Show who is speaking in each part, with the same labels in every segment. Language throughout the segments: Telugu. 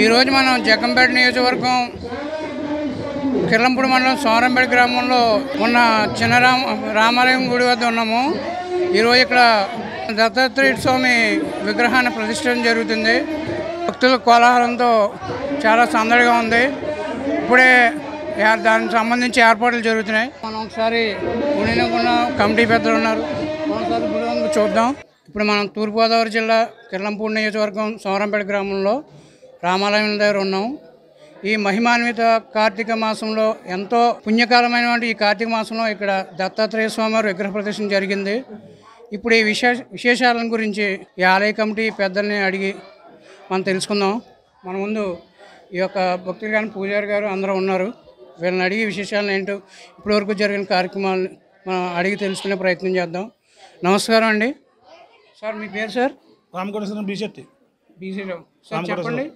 Speaker 1: ఈరోజు మనం జగంపేట నియోజకవర్గం కిర్లంపూడి మండలం సోరంపేట గ్రామంలో ఉన్న చిన్న రామ రామాలయం గుడి వద్ద ఉన్నాము ఈరోజు ఇక్కడ దత్తాత్రేయ స్వామి విగ్రహాన్ని ప్రతిష్టం జరుగుతుంది భక్తుల కోలాహలంతో చాలా సందడిగా ఉంది ఇప్పుడే దానికి సంబంధించి ఏర్పాట్లు జరుగుతున్నాయి మనం ఒకసారి గుడిలో ఉన్న కమిటీ పెద్దలు ఉన్నారు మనసారి గుడి చూద్దాం ఇప్పుడు మనం తూర్పుగోదావరి జిల్లా కిర్లంపూడి నియోజకవర్గం సోరంపేట గ్రామంలో రామాలయం దగ్గర ఉన్నాము ఈ మహిమాన్విత కార్తీక మాసంలో ఎంతో పుణ్యకరమైనటువంటి ఈ కార్తీక మాసంలో ఇక్కడ దత్తాత్రేయ వారి విగ్రహ ప్రదర్శన జరిగింది ఇప్పుడు ఈ విశేష విశేషాలను గురించి ఈ ఆలయ కమిటీ పెద్దల్ని అడిగి మనం తెలుసుకుందాం మన ముందు ఈ యొక్క భక్తులు కానీ పూజారి గారు అందరూ ఉన్నారు వీళ్ళని అడిగి విశేషాలు ఏంటో ఇప్పటివరకు జరిగిన కార్యక్రమాలను మనం అడిగి తెలుసుకునే ప్రయత్నం చేద్దాం నమస్కారం అండి
Speaker 2: సార్ మీ పేరు sir Ramakrishna Beesetti BC sir చెప్పండి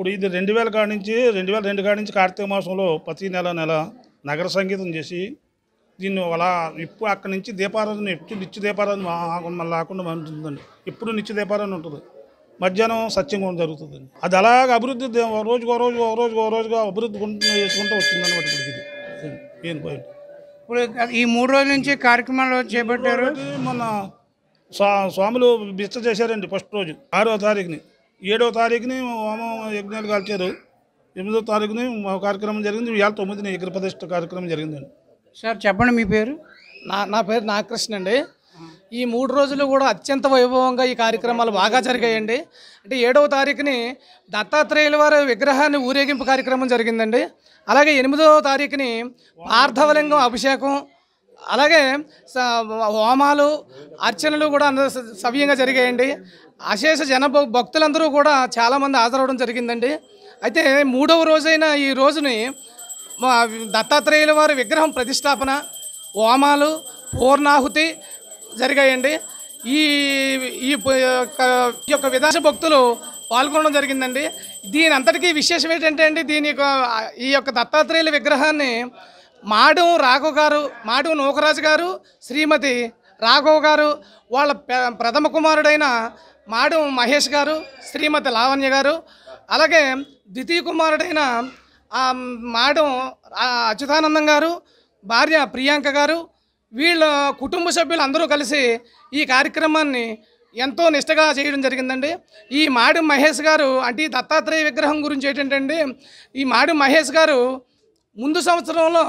Speaker 2: ఇప్పుడు ఇది రెండు వేల కాడి నుంచి రెండు వేల రెండు కాడి నుంచి కార్తీక మాసంలో ప్రతి నెల నెల నగర సంగీతం చేసి దీన్ని అలా ఇప్పుడు అక్కడి నుంచి దీపారాధన ఎప్పుడు నిత్య దీపారాధన లేకుండా ఉంటుందండి ఎప్పుడు నిత్య దీపారాధన ఉంటుంది మధ్యాహ్నం సత్యంగా జరుగుతుందండి అది అలాగే అభివృద్ధి రోజుకో రోజు ఓ రోజుకో రోజుగా అభివృద్ధి చేసుకుంటూ వచ్చిందనమాట ఇప్పుడు ఇది ఏం పాయింట్ ఇప్పుడు ఈ మూడు రోజుల నుంచి కార్యక్రమాలు చేపట్టారు మొన్న స్వా స్వాములు బిచ్చ చేశారండి ఫస్ట్ రోజు ఆరో తారీఖుని ఏడవ తారీఖుని హోమ యజ్ఞాలు కాల్చారు ఎనిమిదో తారీఖుని మా కార్యక్రమం జరిగింది ఇవాళ తొమ్మిదిని ఎగ్ర ప్రతిష్ట కార్యక్రమం జరిగిందండి సార్ చెప్పండి మీ పేరు నా నా పేరు
Speaker 3: నాగకృష్ణ అండి ఈ మూడు రోజులు కూడా అత్యంత వైభవంగా ఈ కార్యక్రమాలు బాగా జరిగాయండి అంటే ఏడవ తారీఖుని దత్తాత్రేయుల వారి విగ్రహాన్ని ఊరేగింపు కార్యక్రమం జరిగిందండి అలాగే ఎనిమిదవ తారీఖుని పార్థవలింగం అభిషేకం అలాగే హోమాలు అర్చనలు కూడా అందరూ సవ్యంగా జరిగాయండి అశేష జన భక్తులందరూ కూడా చాలామంది హాజరవడం జరిగిందండి అయితే మూడవ రోజైన ఈ రోజుని దత్తాత్రేయుల వారి విగ్రహం ప్రతిష్టాపన హోమాలు పూర్ణాహుతి జరిగాయండి ఈ ఈ యొక్క విదాశ భక్తులు పాల్గొనడం జరిగిందండి దీని అంతటికీ విశేషం ఏంటంటే అండి దీని యొక్క ఈ యొక్క దత్తాత్రేయుల విగ్రహాన్ని మాడం రాఘవ గారు మాడం నూకరాజు గారు శ్రీమతి రాఘవ్ గారు వాళ్ళ ప్రథమ కుమారుడైన మాడం మహేష్ గారు శ్రీమతి లావణ్య గారు అలాగే ద్వితీయ కుమారుడైన మాడం అచ్యుతానందం గారు భార్య ప్రియాంక గారు వీళ్ళ కుటుంబ సభ్యులు అందరూ కలిసి ఈ కార్యక్రమాన్ని ఎంతో నిష్టగా చేయడం జరిగిందండి ఈ మాడు మహేష్ గారు అంటే దత్తాత్రేయ విగ్రహం గురించి ఏంటంటే ఈ మాడు మహేష్ గారు ముందు సంవత్సరంలో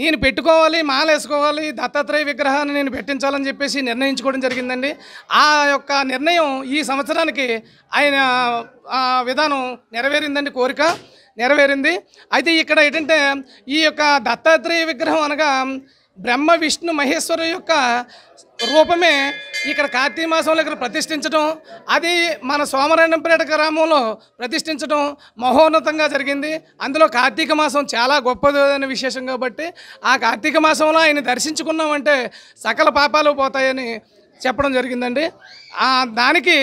Speaker 3: నేను పెట్టుకోవాలి మాల వేసుకోవాలి దత్తాత్రేయ విగ్రహాన్ని నేను పెట్టించాలని చెప్పేసి నిర్ణయించుకోవడం జరిగిందండి ఆ యొక్క నిర్ణయం ఈ సంవత్సరానికి ఆయన విధానం నెరవేరిందండి కోరిక నెరవేరింది అయితే ఇక్కడ ఏంటంటే ఈ యొక్క దత్తాత్రేయ విగ్రహం అనగా బ్రహ్మ విష్ణు మహేశ్వరు యొక్క రూపమే ఇక్కడ కార్తీక మాసంలో ఇక్కడ ప్రతిష్ఠించడం అది మన పేట గ్రామంలో ప్రతిష్ఠించడం మహోన్నతంగా జరిగింది అందులో కార్తీక మాసం చాలా గొప్పది అనే విశేషం కాబట్టి ఆ కార్తీక మాసంలో ఆయన దర్శించుకున్నామంటే సకల పాపాలు పోతాయని చెప్పడం జరిగిందండి దానికి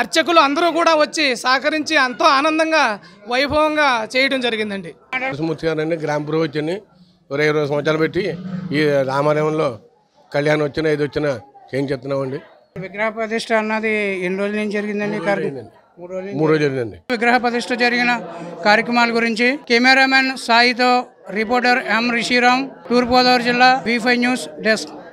Speaker 3: అర్చకులు అందరూ కూడా వచ్చి సహకరించి ఎంతో ఆనందంగా వైభవంగా చేయడం జరిగిందండి
Speaker 2: గ్రామ పురోహితుని ఇరవై ఇరవై సంవత్సరాలు పెట్టి ఈ రామాలయంలో కళ్యాణం వచ్చినా ఏది వచ్చినా ఏం చెప్తున్నామండి
Speaker 1: విగ్రహ ప్రతిష్ట అన్నది ఎన్ని రోజుల నుంచి జరిగిందండి మూడు రోజులు జరిగిందండి విగ్రహ ప్రతిష్ట జరిగిన కార్యక్రమాల గురించి కెమెరామెన్ సాయితో రిపోర్టర్ ఎం రిషిరామ్ తూర్పుగోదావరి జిల్లా బీ న్యూస్ డెస్క్